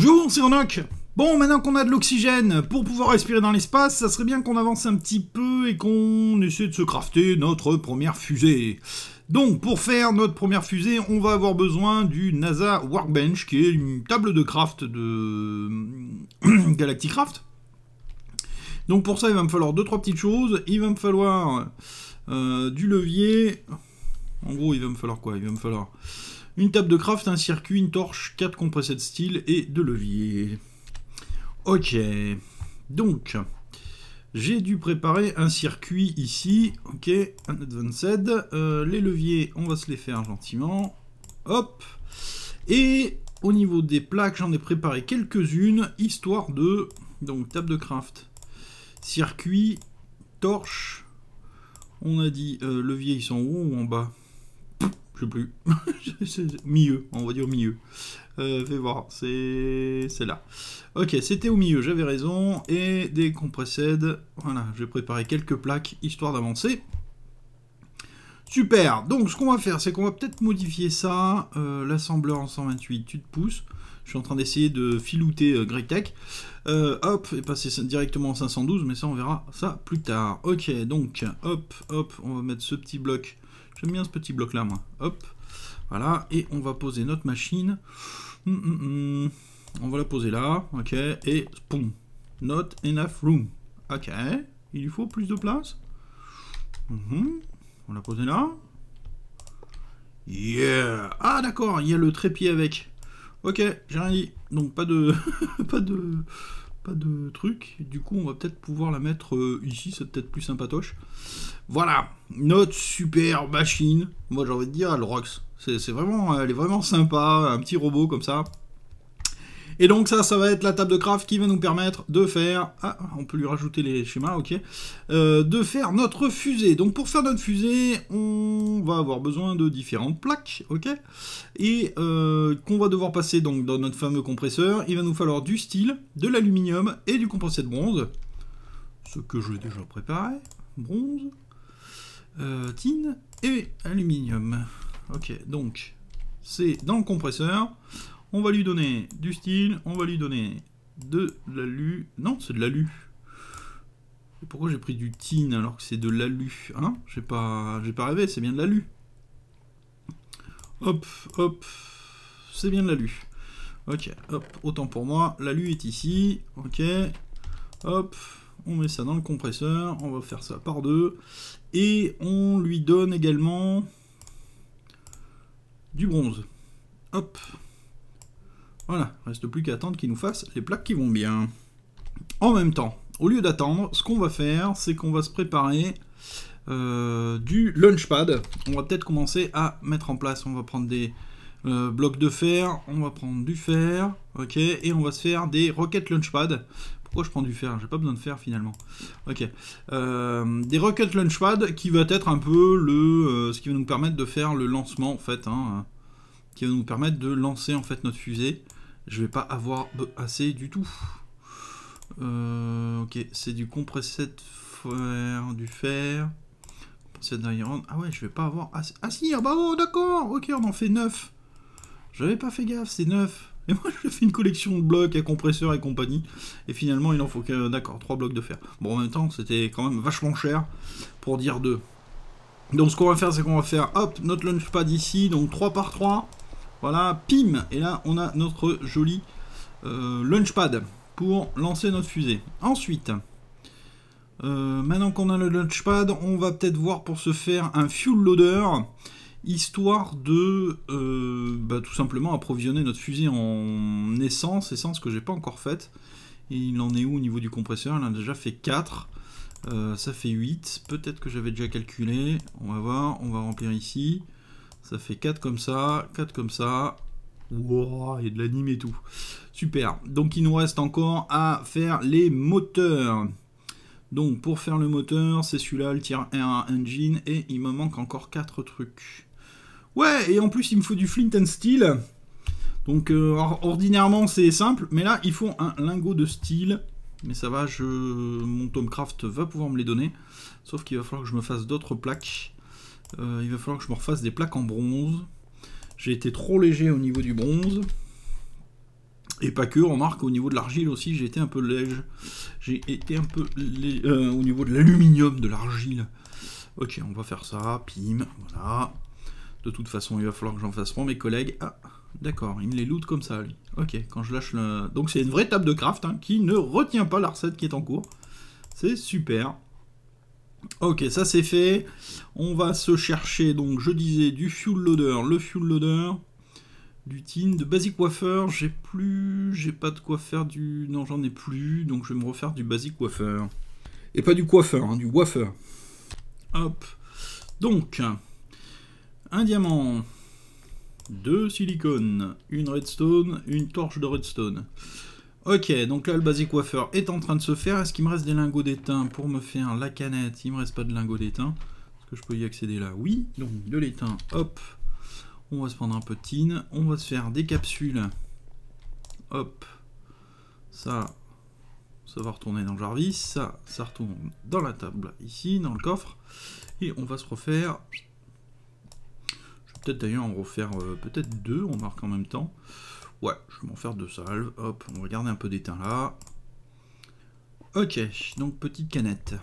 Bonjour, c'est Ronoc Bon, maintenant qu'on a de l'oxygène, pour pouvoir respirer dans l'espace, ça serait bien qu'on avance un petit peu et qu'on essaie de se crafter notre première fusée. Donc, pour faire notre première fusée, on va avoir besoin du NASA Workbench, qui est une table de craft de Galacticraft. Donc pour ça, il va me falloir deux trois petites choses. Il va me falloir euh, du levier. En gros, il va me falloir quoi Il va me falloir une table de craft, un circuit, une torche, quatre compressés de style et de leviers. Ok. Donc, j'ai dû préparer un circuit ici. Ok, un advanced. Euh, les leviers, on va se les faire gentiment. Hop. Et au niveau des plaques, j'en ai préparé quelques-unes, histoire de... Donc, table de craft, circuit, torche. On a dit euh, levier, ils sont en haut ou en bas je sais plus. milieu, on va dire milieu. Euh, fais voir, c'est là. Ok, c'était au milieu, j'avais raison. Et dès qu'on précède, voilà, je vais préparer quelques plaques histoire d'avancer. Super, donc ce qu'on va faire, c'est qu'on va peut-être modifier ça, euh, l'assembleur en 128, tu te pousses. Je suis en train d'essayer de filouter euh, Tech. Euh, hop, et passer directement en 512, mais ça on verra ça plus tard. Ok, donc hop, hop, on va mettre ce petit bloc J'aime bien ce petit bloc là, moi. Hop, voilà, et on va poser notre machine. Hum, hum, hum. On va la poser là, ok, et boum, not enough room. Ok, il lui faut plus de place. On l'a posé là. Yeah Ah d'accord, il y a le trépied avec. Ok, j'ai rien dit. Donc pas de... pas de de trucs Du coup, on va peut-être pouvoir la mettre euh, ici, c'est peut-être plus sympatoche. Voilà, notre super machine. Moi, j'ai envie de dire, elle rocks. C'est vraiment, elle est vraiment sympa, un petit robot comme ça. Et donc ça, ça va être la table de craft qui va nous permettre de faire... Ah, on peut lui rajouter les schémas, ok. Euh, de faire notre fusée. Donc pour faire notre fusée, on va avoir besoin de différentes plaques, ok. Et euh, qu'on va devoir passer donc dans notre fameux compresseur. Il va nous falloir du style, de l'aluminium et du compresseur de bronze. Ce que je déjà préparé. Bronze, euh, tin et aluminium. Ok, donc c'est dans le compresseur. On va lui donner du style, on va lui donner de l'alu. Non, c'est de l'alu. Pourquoi j'ai pris du tin alors que c'est de l'alu non, hein J'ai pas, pas rêvé, c'est bien de l'alu. Hop, hop, c'est bien de l'alu. Ok, hop, autant pour moi, l'alu est ici. Ok, hop, on met ça dans le compresseur, on va faire ça par deux. Et on lui donne également du bronze. Hop. Voilà, reste plus qu'à attendre qu'ils nous fassent les plaques qui vont bien. En même temps, au lieu d'attendre, ce qu'on va faire, c'est qu'on va se préparer euh, du launchpad. On va peut-être commencer à mettre en place, on va prendre des euh, blocs de fer, on va prendre du fer, ok, et on va se faire des rocket launchpad. Pourquoi je prends du fer J'ai pas besoin de fer finalement. Ok. Euh, des rocket launchpad qui va être un peu le, ce qui va nous permettre de faire le lancement en fait, hein, qui va nous permettre de lancer en fait notre fusée je vais pas avoir assez du tout. Euh, ok, c'est du compressé fer, du fer. compresseur d'air. Ah ouais, je vais pas avoir assez. Ah si, ah bah oh, d'accord Ok, on en fait 9. J'avais pas fait gaffe, c'est 9. Et moi, je fais une collection de blocs à compresseurs et compagnie. Et finalement, il en faut que. D'accord, 3 blocs de fer. Bon, en même temps, c'était quand même vachement cher pour dire 2. Donc, ce qu'on va faire, c'est qu'on va faire, hop, notre launchpad ici. Donc, 3 par 3. Voilà, pim Et là, on a notre joli euh, launchpad pour lancer notre fusée. Ensuite, euh, maintenant qu'on a le launchpad, on va peut-être voir pour se faire un fuel loader, histoire de euh, bah, tout simplement approvisionner notre fusée en essence, essence que j'ai pas encore faite. Il en est où au niveau du compresseur Il en a déjà fait 4. ça fait 8. Peut-être que j'avais déjà calculé. On va voir, on va remplir ici. Ça fait 4 comme ça, 4 comme ça. Wow, il y a de l'anime et tout. Super. Donc il nous reste encore à faire les moteurs. Donc pour faire le moteur, c'est celui-là, le tier 1 engine, et il me manque encore 4 trucs. Ouais, et en plus il me faut du flint and steel. Donc euh, ordinairement c'est simple, mais là il faut un lingot de steel. Mais ça va, je... mon Tomcraft va pouvoir me les donner. Sauf qu'il va falloir que je me fasse d'autres plaques. Euh, il va falloir que je me refasse des plaques en bronze. J'ai été trop léger au niveau du bronze. Et pas que, remarque, au niveau de l'argile aussi, j'ai été un peu léger. J'ai été un peu léger euh, au niveau de l'aluminium, de l'argile. Ok, on va faire ça, pim, voilà. De toute façon, il va falloir que j'en fasse pour mes collègues. Ah, d'accord, il me les loot comme ça, lui. Ok, quand je lâche le... Donc c'est une vraie table de craft hein, qui ne retient pas la recette qui est en cours. C'est super. Ok, ça c'est fait. On va se chercher, donc je disais, du fuel loader, le fuel loader, du tin, de basic wafer. J'ai plus, j'ai pas de quoi faire du. Non, j'en ai plus, donc je vais me refaire du basic wafer. Et pas du coiffeur, hein, du wafer. Hop. Donc, un diamant, deux silicones, une redstone, une torche de redstone. Ok, donc là le basic wafer est en train de se faire. Est-ce qu'il me reste des lingots d'étain pour me faire la canette Il me reste pas de lingots d'étain. Est-ce que je peux y accéder là Oui. Donc de l'étain, hop. On va se prendre un peu de tin. On va se faire des capsules. Hop. Ça, ça va retourner dans le Jarvis. Ça, ça retourne dans la table ici, dans le coffre. Et on va se refaire... Je vais peut-être d'ailleurs en refaire euh, peut-être deux, on marque en même temps. Ouais, je vais m'en faire deux salves. Hop, on va garder un peu d'étain là. Ok, donc petite canette.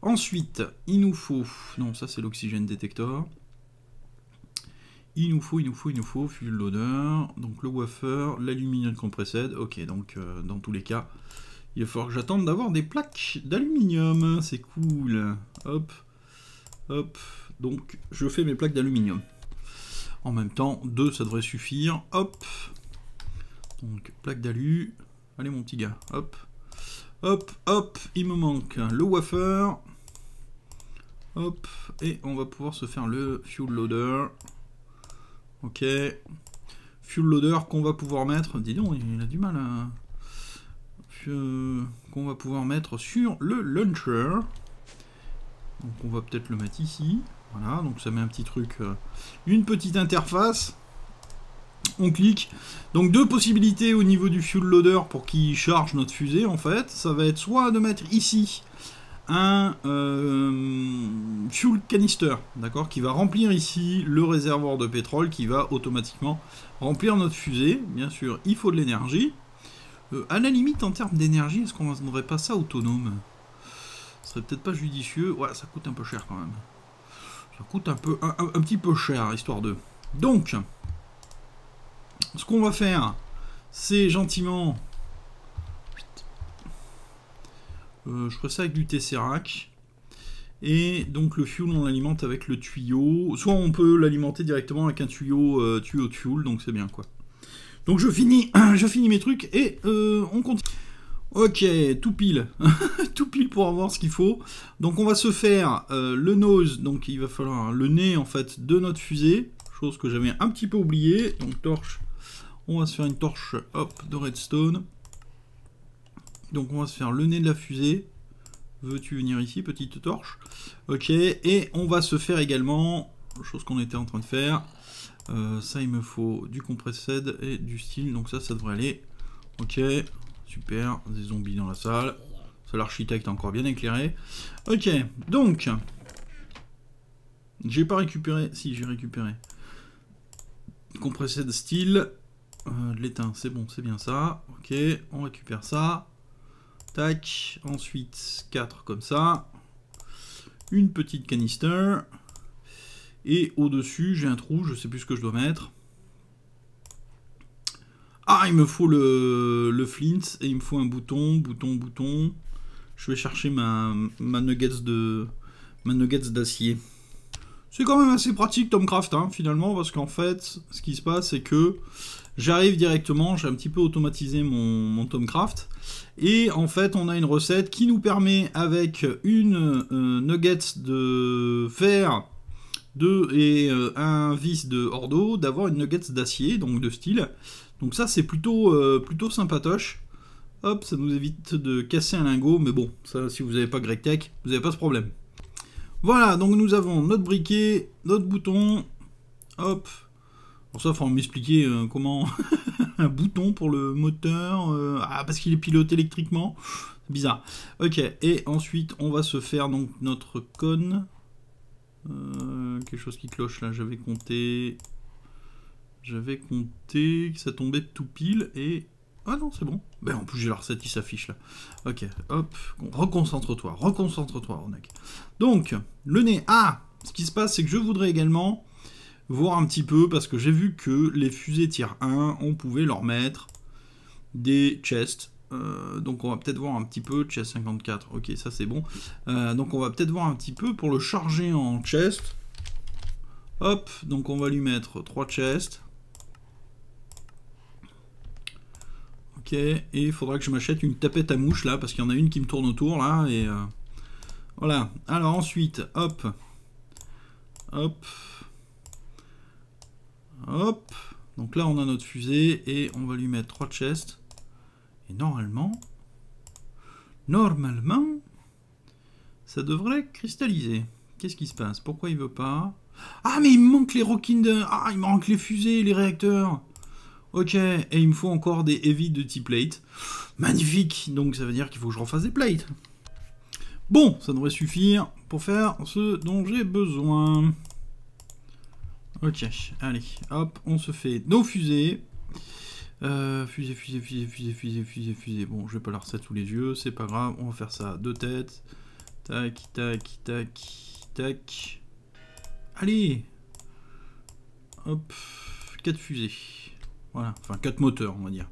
Ensuite, il nous faut... Non, ça c'est l'oxygène détecteur. Il nous faut, il nous faut, il nous faut, fuel d'odeur. donc le wafer, l'aluminium qu'on précède. Ok, donc euh, dans tous les cas, il va falloir que j'attende d'avoir des plaques d'aluminium. C'est cool. Hop, hop. Donc je fais mes plaques d'aluminium. En même temps, deux, ça devrait suffire. Hop, donc, plaque d'alu. Allez, mon petit gars. Hop. Hop, hop. Il me manque le wafer. Hop. Et on va pouvoir se faire le fuel loader. Ok. Fuel loader qu'on va pouvoir mettre. Dis donc, il a du mal à. Hein. Euh, qu'on va pouvoir mettre sur le launcher. Donc on va peut-être le mettre ici. Voilà, donc ça met un petit truc, euh, une petite interface on clique. Donc deux possibilités au niveau du fuel loader pour qu'il charge notre fusée en fait. Ça va être soit de mettre ici un euh, fuel canister, d'accord, qui va remplir ici le réservoir de pétrole qui va automatiquement remplir notre fusée. Bien sûr, il faut de l'énergie. Euh, à la limite, en termes d'énergie, est-ce qu'on ne pas ça autonome Ce serait peut-être pas judicieux. Ouais, ça coûte un peu cher quand même. Ça coûte un, peu, un petit peu cher, histoire de... Donc, ce qu'on va faire, c'est gentiment... Euh, je ferai ça avec du tesserac Et donc le fuel, on l'alimente avec le tuyau. Soit on peut l'alimenter directement avec un tuyau, euh, tuyau de fuel, donc c'est bien quoi. Donc je finis, je finis mes trucs et euh, on continue. Ok, tout pile. tout pile pour avoir ce qu'il faut. Donc on va se faire le nose, donc il va falloir le nez en fait de notre fusée. Chose que j'avais un petit peu oublié. Donc torche, on va se faire une torche hop, de redstone. Donc on va se faire le nez de la fusée. Veux-tu venir ici, petite torche Ok, et on va se faire également, chose qu'on était en train de faire, euh, ça il me faut du compressed et du style, donc ça, ça devrait aller. Ok, super, des zombies dans la salle. C'est l'architecte encore bien éclairé. Ok, donc, j'ai pas récupéré, si j'ai récupéré, compressed style, euh, l'étain, c'est bon, c'est bien ça. Ok, on récupère ça. Tac, ensuite 4 comme ça. Une petite canister. Et au-dessus, j'ai un trou, je sais plus ce que je dois mettre. Ah, il me faut le, le, flint et il me faut un bouton, bouton, bouton. Je vais chercher ma, ma nuggets de ma nuggets d'acier. C'est quand même assez pratique Tomcraft hein, finalement parce qu'en fait, ce qui se passe c'est que J'arrive directement, j'ai un petit peu automatisé mon, Tomcraft. Et en fait, on a une recette qui nous permet, avec une euh, nugget de fer et euh, un vis de ordo, d'avoir une nugget d'acier, donc de style. Donc ça, c'est plutôt, euh, plutôt sympatoche. Hop, ça nous évite de casser un lingot, mais bon, ça, si vous n'avez pas GregTech, vous n'avez pas ce problème. Voilà, donc nous avons notre briquet, notre bouton, hop, Bon, ça, faut m'expliquer euh, comment un bouton pour le moteur. Euh, ah, parce qu'il est piloté électriquement. Bizarre. Ok, et ensuite, on va se faire donc notre cône. Euh, quelque chose qui cloche là, j'avais compté. J'avais compté que ça tombait tout pile et. Ah non, c'est bon. Ben, en plus, j'ai la recette qui s'affiche là. Ok, hop, reconcentre-toi, reconcentre-toi, Ronek. Donc, le nez. Ah Ce qui se passe, c'est que je voudrais également voir un petit peu, parce que j'ai vu que les fusées tirent 1, on pouvait leur mettre des chests. Euh, donc on va peut-être voir un petit peu, chest 54, ok ça c'est bon. Euh, donc on va peut-être voir un petit peu pour le charger en chest. Hop, donc on va lui mettre 3 chests. Ok, et il faudra que je m'achète une tapette à mouche là, parce qu'il y en a une qui me tourne autour là, et... Euh, voilà, alors ensuite, hop, hop, Hop. Donc là, on a notre fusée et on va lui mettre trois chests. Et normalement, normalement, ça devrait cristalliser. Qu'est-ce qui se passe Pourquoi il veut pas Ah, mais il me manque les de... Ah, il manque les fusées, les réacteurs Ok, et il me faut encore des heavy de type plate Magnifique Donc ça veut dire qu'il faut que je refasse des plates. Bon, ça devrait suffire pour faire ce dont j'ai besoin. Ok, allez, hop, on se fait nos fusées. fusée, euh, fusée, fusée, fusée, fusée, fusée, fusée. Bon, je vais pas la ça sous les yeux, c'est pas grave. On va faire ça deux têtes. Tac, tac, tac, tac. Allez Hop, quatre fusées. Voilà, enfin quatre moteurs, on va dire.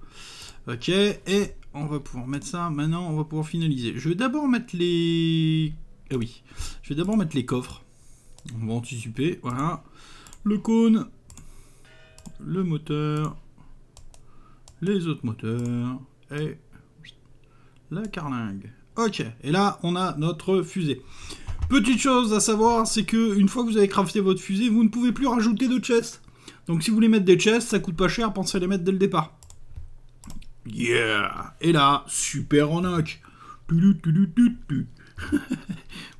Ok, et on va pouvoir mettre ça. Maintenant, on va pouvoir finaliser. Je vais d'abord mettre les... Ah oui, je vais d'abord mettre les coffres. On va anticiper, voilà le cône, le moteur, les autres moteurs et la carlingue. Ok, et là on a notre fusée. Petite chose à savoir, c'est que une fois que vous avez crafté votre fusée, vous ne pouvez plus rajouter de chests. Donc si vous voulez mettre des chests, ça coûte pas cher, pensez à les mettre dès le départ. Yeah Et là, super en hoc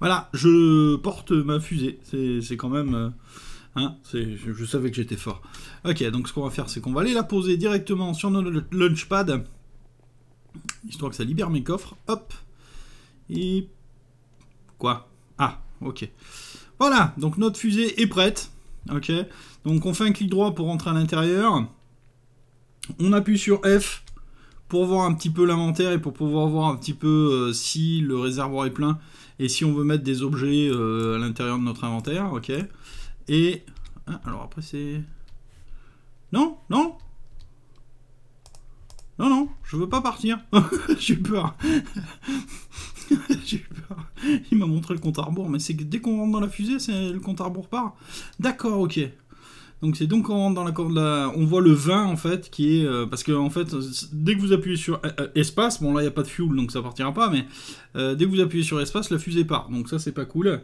Voilà, je porte ma fusée, c'est quand même... Euh, Hein, je, savais que j'étais fort. Ok, donc ce qu'on va faire, c'est qu'on va aller la poser directement sur notre launchpad. Histoire que ça libère mes coffres. Hop. Et... Quoi Ah, ok. Voilà, donc notre fusée est prête. Ok. Donc on fait un clic droit pour rentrer à l'intérieur. On appuie sur F pour voir un petit peu l'inventaire et pour pouvoir voir un petit peu euh, si le réservoir est plein et si on veut mettre des objets euh, à l'intérieur de notre inventaire. Ok. Et... Hein, alors après c'est... Non Non Non, non, je veux pas partir. J'ai peur. J'ai peur. Il m'a montré le compte à rebours, mais c'est que dès qu'on rentre dans la fusée, c'est le compte à rebours part. D'accord, ok. Donc c'est donc on rentre dans la corde là, on voit le 20 en fait qui est euh, parce que en fait dès que vous appuyez sur euh, euh, espace, bon là il n'y a pas de fuel donc ça partira pas mais dès que vous appuyez sur espace, la fusée part. Donc ça c'est pas cool.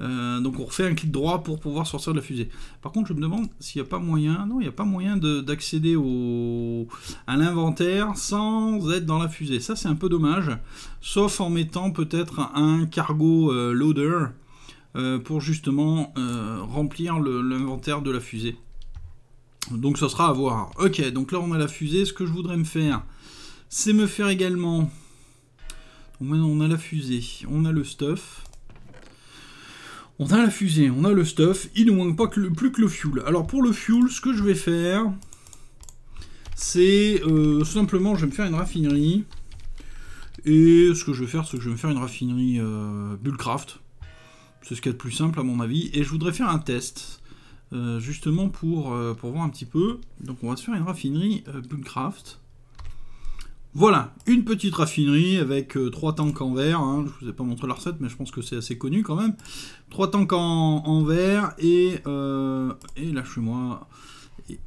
Euh, donc on refait un clic droit pour pouvoir sortir de la fusée. Par contre, je me demande s'il n'y a pas moyen, non, il n'y a pas moyen d'accéder à l'inventaire sans être dans la fusée. Ça, c'est un peu dommage. Sauf en mettant peut-être un cargo euh, loader euh, pour justement remplir l'inventaire de la fusée. Donc ça sera à voir. Ok, donc là on a la fusée. Ce que je voudrais me faire, c'est me faire également. maintenant on a la fusée, on a le stuff. On a la fusée, on a le stuff, il ne manque pas plus que le fuel. Alors pour le fuel, ce que je vais faire, c'est euh, simplement, je vais me faire une raffinerie. Et ce que je vais faire, c'est que je vais me faire une raffinerie euh, Bullcraft. C'est ce qu'il y a de plus simple à mon avis. Et je voudrais faire un test, euh, justement pour, pour voir un petit peu. Donc on va se faire une raffinerie Bullcraft. Voilà, une petite raffinerie avec euh, trois tanks en verre. je hein. Je vous ai pas montré la recette, mais je pense que c'est assez connu quand même. Trois tanks en, verre et, euh, et lâche-moi.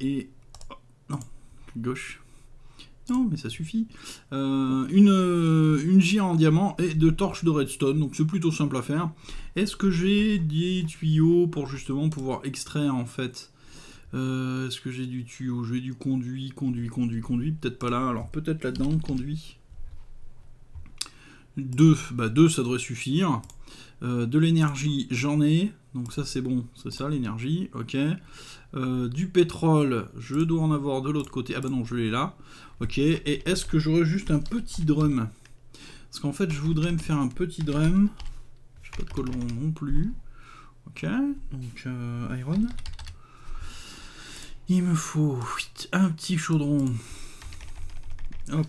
Et, oh, non, gauche. Non, mais ça suffit. Euh, une, une gire en diamant et deux torches de redstone, donc c'est plutôt simple à faire. Est-ce que j'ai des tuyaux pour justement pouvoir extraire en fait euh, est-ce que j'ai du tuyau J'ai du conduit, conduit, conduit, conduit. Peut-être pas là. Alors peut-être là-dedans, conduit. Deux, bah 2 ça devrait suffire. Euh, de l'énergie, j'en ai. Donc ça c'est bon, c'est ça l'énergie, ok. Euh, du pétrole, je dois en avoir de l'autre côté. Ah bah non, je l'ai là. Ok, et est-ce que j'aurais juste un petit drum Parce qu'en fait je voudrais me faire un petit drum. J'ai pas de colon non plus. Ok, donc iron. Il me faut un petit chaudron. Hop,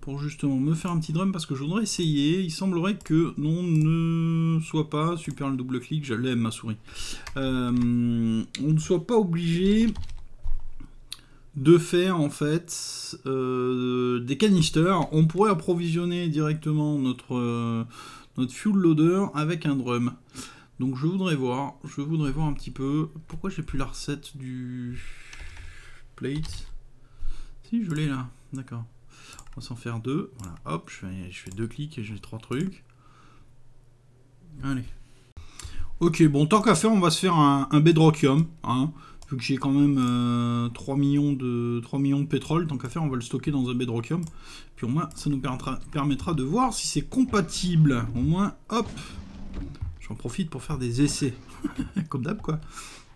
Pour justement me faire un petit drum parce que je voudrais essayer. Il semblerait que non ne soit pas, super le double clic, j'allais ma souris. Euh, on ne soit pas obligé de faire en fait euh, des canisters. On pourrait approvisionner directement notre, euh, notre fuel loader avec un drum. Donc je voudrais voir, je voudrais voir un petit peu. Pourquoi j'ai plus la recette du plate Si je l'ai là, d'accord. On va s'en faire deux. Voilà, hop, je fais, deux clics et j'ai trois trucs. Allez. Ok, bon, tant qu'à faire, on va se faire un, bedrockium, hein. Vu que j'ai quand même 3, euh, millions de, millions de pétrole, tant qu'à faire, on va le stocker dans un bedrockium. Puis au moins, ça nous permettra de voir si c'est compatible. Au moins, hop, J'en profite pour faire des essais. Comme d'hab, quoi.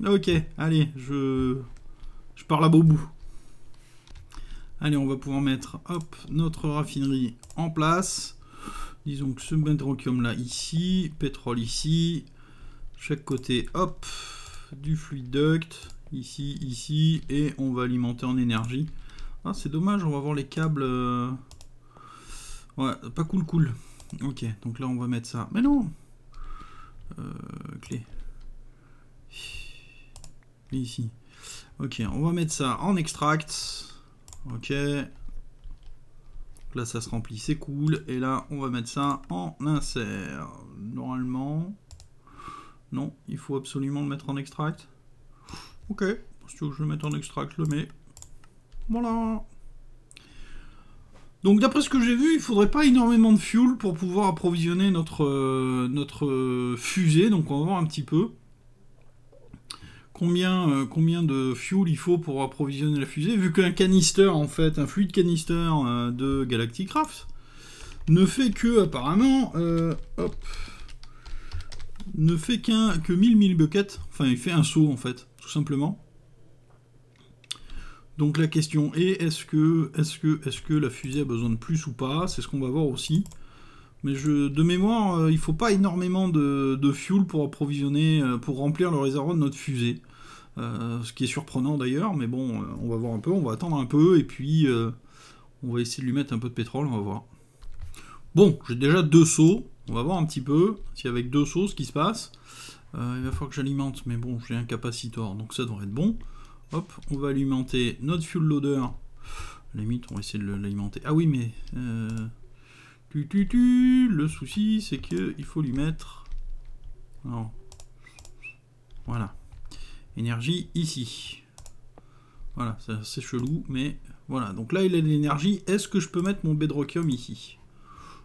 Ok, allez, je... Je parle à beau bout. Allez, on va pouvoir mettre hop, notre raffinerie en place. Disons que ce bentrochium là ici, pétrole ici, chaque côté, hop, du fluide duct, ici, ici, et on va alimenter en énergie. Ah, c'est dommage, on va voir les câbles. Euh, ouais, pas cool, cool. Ok, donc là on va mettre ça. Mais non, euh, clé. ici. Ok, on va mettre ça en extract. Ok. Là, ça se remplit, c'est cool. Et là, on va mettre ça en insert. Normalement... Non, il faut absolument le mettre en extract. Ok, si tu veux que je vais mettre en extract, le mets. Voilà donc d'après ce que j'ai vu, il faudrait pas énormément de fuel pour pouvoir approvisionner notre, euh, notre euh, fusée, donc on va voir un petit peu combien, euh, combien de fuel il faut pour approvisionner la fusée, vu qu'un canister, en fait, un fluide canister de Galacticraft, ne fait que, apparemment, ne fait qu'un que 1000 mille buckets, enfin il fait un saut en fait, tout simplement. Donc la question est, est-ce que, est que, est que la fusée a besoin de plus ou pas C'est ce qu'on va voir aussi. Mais je, de mémoire, il euh, il faut pas énormément de, fuel pour approvisionner, euh, pour remplir le réservoir de notre fusée. Euh, ce qui est surprenant d'ailleurs, mais bon, on va voir un peu, on va attendre un peu, et puis on va essayer de lui mettre un peu de pétrole, on va voir. Bon, j'ai déjà deux seaux, on va voir un petit peu si avec deux sauts, ce qui se passe. il va falloir que j'alimente, mais bon, j'ai un capacitor, donc ça devrait être bon. Hop, on va alimenter notre fuel loader. la limite, on va essayer de l'alimenter. Ah oui, mais... Euh, tu, tu, tu, le souci, c'est que il faut lui mettre... Non. Voilà. Énergie ici. Voilà, c'est chelou, mais... Voilà, donc là, il a de l'énergie. Est-ce que je peux mettre mon Bedrockium ici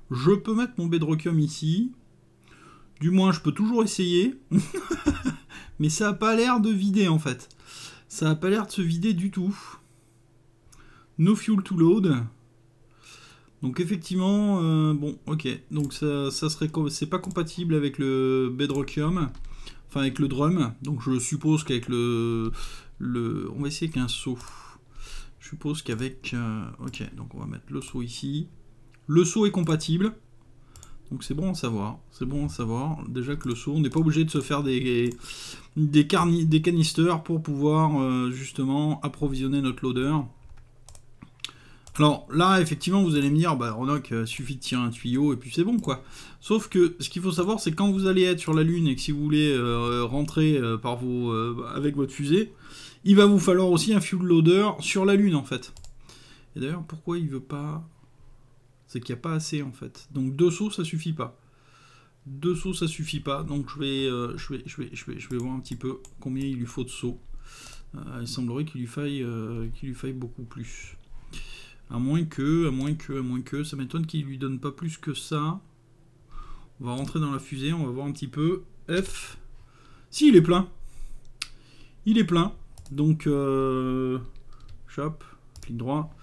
Je peux mettre mon Bedrockium ici. Du moins, je peux toujours essayer. mais ça n'a pas l'air de vider, en fait. Ça n'a pas l'air de se vider du tout. No fuel to load. Donc effectivement, euh, bon, ok. Donc ça, ça serait, c'est pas compatible avec le Bedrockium, enfin avec le drum. Donc je suppose qu'avec le, le, on va essayer qu'un saut. Je suppose qu'avec, euh, ok. Donc on va mettre le saut ici. Le saut est compatible. Donc c'est bon à savoir, c'est bon à savoir. Déjà que le saut, on n'est pas obligé de se faire des, des, canisters pour pouvoir euh, justement approvisionner notre loader. Alors là, effectivement, vous allez me dire, bah Ronoc, euh, suffit de tirer un tuyau et puis c'est bon quoi. Sauf que ce qu'il faut savoir, c'est quand vous allez être sur la Lune et que si vous voulez euh, rentrer par vous avec votre fusée, il va vous falloir aussi un fuel loader sur la Lune en fait. Et d'ailleurs, pourquoi il veut pas c'est qu'il n'y a pas assez en fait. Donc deux sauts, ça suffit pas. Deux sauts, ça suffit pas. Donc euh, je vais, je, vais, je, vais, je, vais, voir un petit peu combien il lui faut de sauts. Euh, il semblerait qu'il lui, faille, euh, qu'il lui faille beaucoup plus. À moins que, à moins que, à moins que. Ça m'étonne qu'il lui donne pas plus que ça. On va rentrer dans la fusée, on va voir un petit peu. F. Si, il est plein. Il est plein. Donc, euh, chop, clic droit.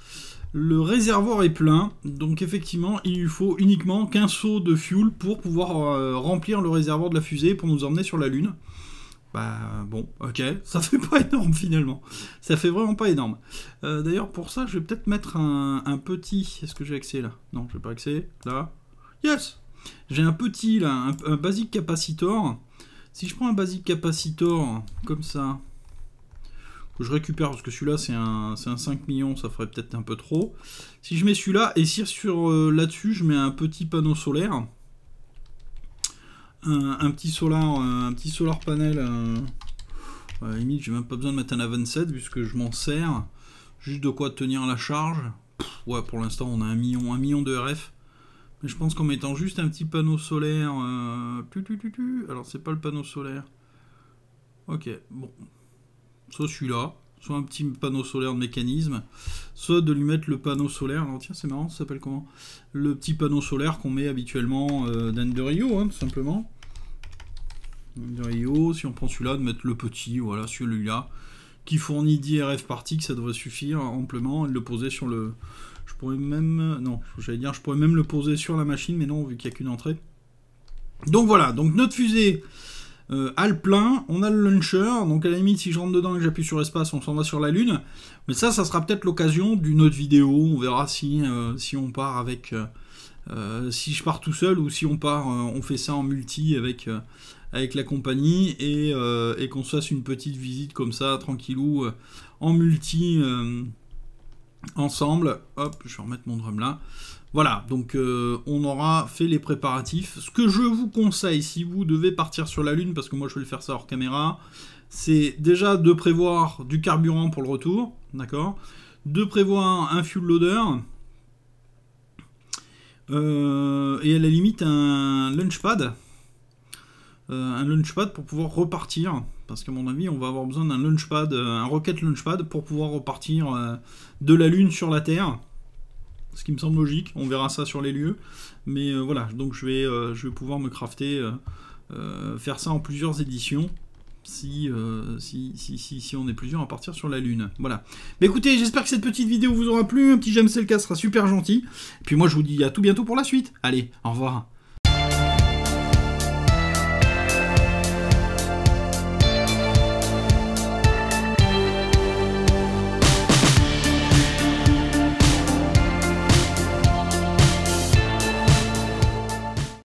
Le réservoir est plein, donc effectivement, il lui faut uniquement qu'un saut de fuel pour pouvoir euh, remplir le réservoir de la fusée pour nous emmener sur la Lune. Bah bon, ok, ça fait pas énorme finalement. Ça fait vraiment pas énorme. Euh, d'ailleurs, pour ça, je vais peut-être mettre un, petit. Est-ce que j'ai accès là Non, je n'ai pas accès. Là Yes J'ai un petit là, un, un basic capacitor. Si je prends un basic capacitor comme ça, que je récupère parce que celui-là c'est un, 5 millions, ça ferait peut-être un peu trop. Si je mets celui-là, et si sur euh, là-dessus je mets un petit panneau solaire, un, petit solar, un petit panel, à euh, la limite j'ai même pas besoin de mettre un A27 puisque je m'en sers, juste de quoi tenir la charge. ouais, pour l'instant on a un million, un million de RF. Mais je pense qu'en mettant juste un petit panneau solaire, euh, alors c'est pas le panneau solaire. Ok, bon, soit celui-là, soit un petit panneau solaire de mécanisme, soit de lui mettre le panneau solaire. Alors tiens, c'est marrant, ça s'appelle comment Le petit panneau solaire qu'on met habituellement euh, hein, tout simplement. De si on prend celui-là, de mettre le petit, voilà, celui-là, qui fournit 10 RF que ça devrait suffire amplement, et le poser sur le... Je pourrais même... Non, j'allais dire, je pourrais même le poser sur la machine, mais non, vu qu'il n'y a qu'une entrée. Donc voilà, donc notre fusée à euh, le plein, on a le launcher, donc à la limite si je rentre dedans et que j'appuie sur espace, on s'en va sur la Lune. Mais ça, ça sera peut-être l'occasion d'une autre vidéo, on verra si, euh, on part avec... Euh, si je pars tout seul ou si on part, on fait ça en multi avec, avec la compagnie et, et qu'on se fasse une petite visite comme ça, tranquillou, en multi ensemble. Hop, je vais remettre mon drum là. Voilà, donc euh, on aura fait les préparatifs. Ce que je vous conseille, si vous devez partir sur la Lune, parce que moi je vais le faire ça hors caméra, c'est déjà de prévoir du carburant pour le retour, d'accord De prévoir un fuel loader, euh, et à la limite un launchpad, euh, un launchpad pour pouvoir repartir. Parce qu'à mon avis, on va avoir besoin d'un launchpad, un rocket launchpad pour pouvoir repartir de la Lune sur la Terre ce qui me semble logique. On verra ça sur les lieux. Mais euh, voilà, donc je vais, euh, je vais pouvoir me crafter, euh, faire ça en plusieurs éditions. Si, si, si, si, si, on est plusieurs à partir sur la Lune. Voilà. Mais écoutez, j'espère que cette petite vidéo vous aura plu. Un petit j'aime, c'est le cas, sera super gentil. Et puis moi, je vous dis à tout bientôt pour la suite. Allez, au revoir.